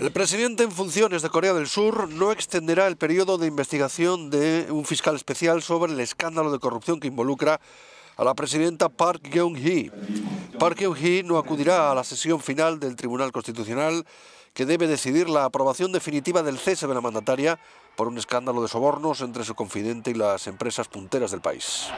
El presidente en funciones de Corea del Sur no extenderá el periodo de investigación de un fiscal especial sobre el escándalo de corrupción que involucra a la presidenta Park geun hee Park Geun-hye no acudirá a la sesión final del Tribunal Constitucional que debe decidir la aprobación definitiva del cese de la mandataria por un escándalo de sobornos entre su confidente y las empresas punteras del país.